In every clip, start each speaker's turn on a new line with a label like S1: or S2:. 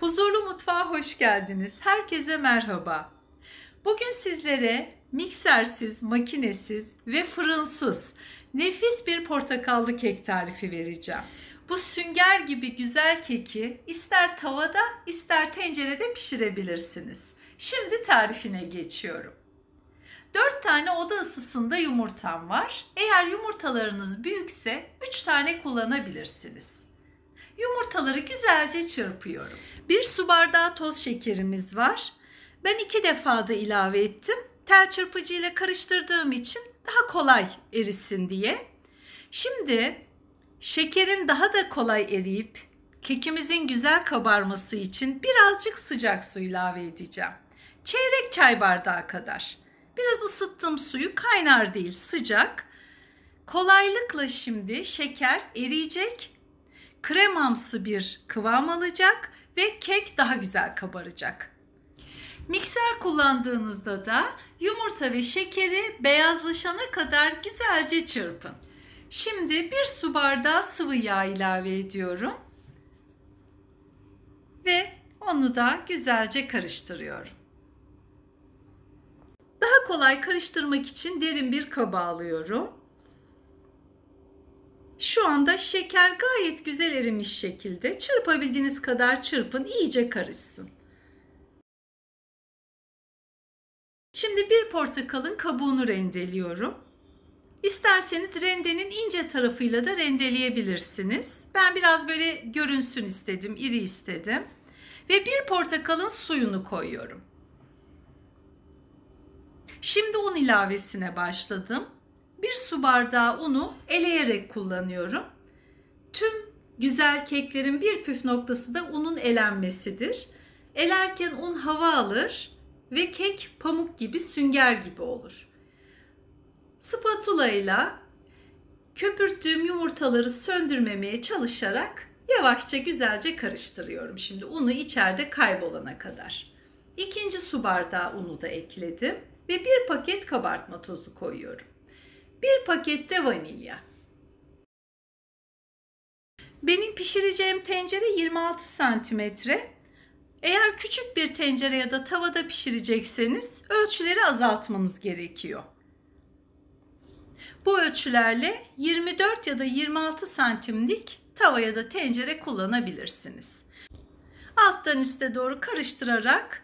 S1: Huzurlu Mutfağa hoş geldiniz. Herkese merhaba. Bugün sizlere miksersiz, makinesiz ve fırınsız nefis bir portakallı kek tarifi vereceğim. Bu sünger gibi güzel keki ister tavada ister tencerede pişirebilirsiniz. Şimdi tarifine geçiyorum. 4 tane oda ısısında yumurtam var. Eğer yumurtalarınız büyükse 3 tane kullanabilirsiniz. Yumurtaları güzelce çırpıyorum. Bir su bardağı toz şekerimiz var. Ben iki defa da ilave ettim. Tel çırpıcı ile karıştırdığım için daha kolay erisin diye. Şimdi şekerin daha da kolay eriyip kekimizin güzel kabarması için birazcık sıcak su ilave edeceğim. Çeyrek çay bardağı kadar. Biraz ısıttım suyu kaynar değil sıcak. Kolaylıkla şimdi şeker eriyecek kremamsı bir kıvam alacak ve kek daha güzel kabaracak. Mikser kullandığınızda da yumurta ve şekeri beyazlaşana kadar güzelce çırpın. Şimdi bir su bardağı sıvı yağ ilave ediyorum. Ve onu da güzelce karıştırıyorum. Daha kolay karıştırmak için derin bir kaba alıyorum şu anda şeker gayet güzel erimiş şekilde çırpabildiğiniz kadar çırpın iyice karışsın. Şimdi bir portakalın kabuğunu rendeliyorum. İsterseniz rendenin ince tarafıyla da rendeleyebilirsiniz. Ben biraz böyle görünsün istedim, iri istedim. Ve bir portakalın suyunu koyuyorum. Şimdi un ilavesine başladım bir su bardağı unu eleyerek kullanıyorum. Tüm güzel keklerin bir püf noktası da unun elenmesidir. Elerken un hava alır ve kek pamuk gibi sünger gibi olur. Spatula ile köpürttüğüm yumurtaları söndürmemeye çalışarak yavaşça güzelce karıştırıyorum. Şimdi unu içeride kaybolana kadar. İkinci su bardağı unu da ekledim ve bir paket kabartma tozu koyuyorum. 1 pakette vanilya. Benim pişireceğim tencere 26 santimetre. Eğer küçük bir tencere ya da tavada pişirecekseniz ölçüleri azaltmanız gerekiyor. Bu ölçülerle 24 ya da 26 santimlik tava ya da tencere kullanabilirsiniz. Alttan üste doğru karıştırarak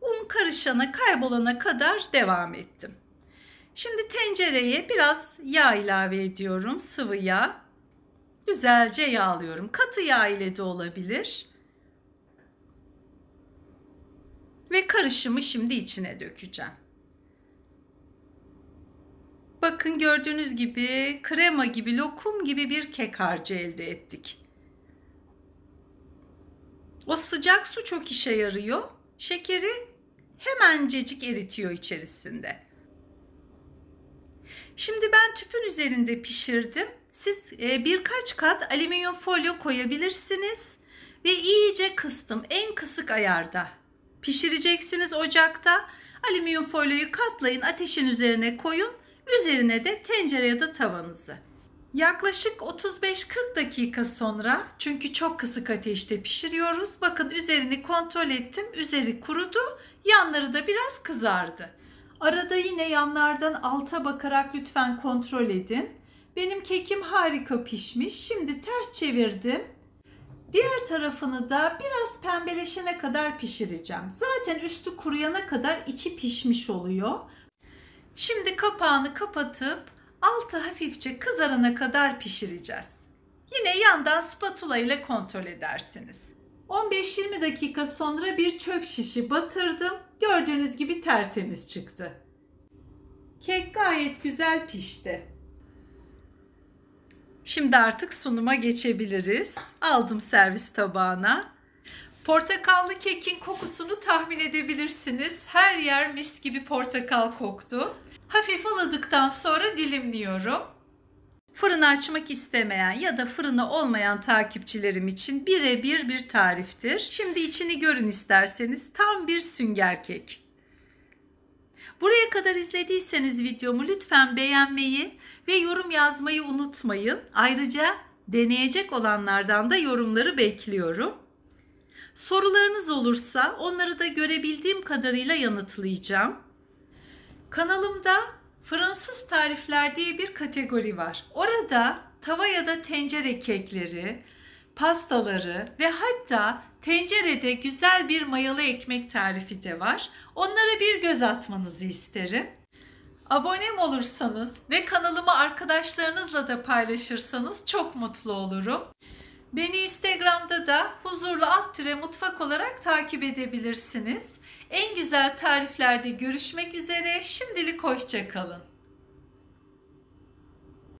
S1: un karışana kaybolana kadar devam ettim. Şimdi tencereye biraz yağ ilave ediyorum. Sıvı yağ. Güzelce yağlıyorum. Katı yağ ile de olabilir. Ve karışımı şimdi içine dökeceğim. Bakın gördüğünüz gibi krema gibi lokum gibi bir kek harcı elde ettik. O sıcak su çok işe yarıyor. Şekeri hemencecik eritiyor içerisinde. Şimdi ben tüpün üzerinde pişirdim. Siz e, birkaç kat alüminyum folyo koyabilirsiniz ve iyice kıstım en kısık ayarda. Pişireceksiniz ocakta. Alüminyum folyoyu katlayın, ateşin üzerine koyun. Üzerine de tencere ya da tavanızı. Yaklaşık 35-40 dakika sonra çünkü çok kısık ateşte pişiriyoruz. Bakın üzerini kontrol ettim. Üzeri kurudu. Yanları da biraz kızardı. Arada yine yanlardan alta bakarak lütfen kontrol edin. Benim kekim harika pişmiş. Şimdi ters çevirdim. Diğer tarafını da biraz pembeleşene kadar pişireceğim. Zaten üstü kuruyana kadar içi pişmiş oluyor. Şimdi kapağını kapatıp altı hafifçe kızarana kadar pişireceğiz. Yine yandan spatula ile kontrol edersiniz. 15-20 dakika sonra bir çöp şişi batırdım. Gördüğünüz gibi tertemiz çıktı. Kek gayet güzel pişti. Şimdi artık sunuma geçebiliriz. Aldım servis tabağına. Portakallı kekin kokusunu tahmin edebilirsiniz. Her yer mis gibi portakal koktu. Hafif aladıktan sonra dilimliyorum. Fırını açmak istemeyen ya da fırını olmayan takipçilerim için birebir bir tariftir. Şimdi içini görün isterseniz tam bir sünger kek. Buraya kadar izlediyseniz videomu lütfen beğenmeyi ve yorum yazmayı unutmayın. Ayrıca deneyecek olanlardan da yorumları bekliyorum. Sorularınız olursa onları da görebildiğim kadarıyla yanıtlayacağım. Kanalımda Fransız tarifler diye bir kategori var. Orada tava ya da tencere kekleri, pastaları ve hatta tencerede güzel bir mayalı ekmek tarifi de var. Onlara bir göz atmanızı isterim. Abonem olursanız ve kanalımı arkadaşlarınızla da paylaşırsanız çok mutlu olurum. Beni Instagram'da da huzurlu alt tire mutfak olarak takip edebilirsiniz. En güzel tariflerde görüşmek üzere. Şimdilik hoşçakalın.